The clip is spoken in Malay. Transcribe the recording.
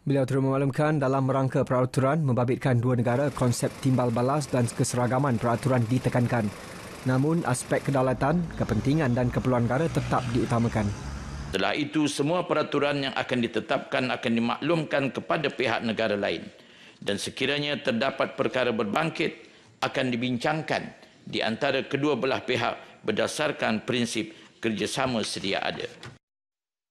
Beliau turut memaklumkan dalam rangka peraturan membabitkan dua negara konsep timbal balas dan keseragaman peraturan ditekankan. Namun aspek kedaulatan, kepentingan dan keperluan negara tetap diutamakan. Setelah itu semua peraturan yang akan ditetapkan akan dimaklumkan kepada pihak negara lain dan sekiranya terdapat perkara berbangkit akan dibincangkan di antara kedua belah pihak berdasarkan prinsip kerjasama sedia ada.